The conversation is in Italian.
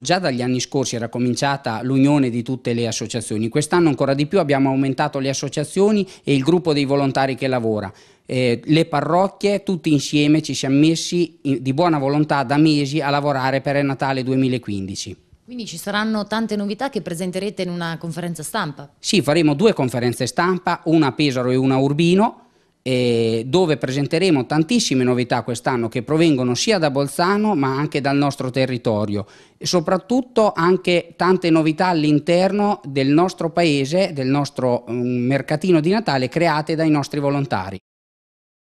Già dagli anni scorsi era cominciata l'unione di tutte le associazioni, quest'anno ancora di più abbiamo aumentato le associazioni e il gruppo dei volontari che lavora. Eh, le parrocchie tutti insieme ci siamo messi in, di buona volontà da mesi a lavorare per il Natale 2015. Quindi ci saranno tante novità che presenterete in una conferenza stampa? Sì, faremo due conferenze stampa, una a Pesaro e una a Urbino, eh, dove presenteremo tantissime novità quest'anno che provengono sia da Bolzano ma anche dal nostro territorio e soprattutto anche tante novità all'interno del nostro paese, del nostro mm, mercatino di Natale create dai nostri volontari.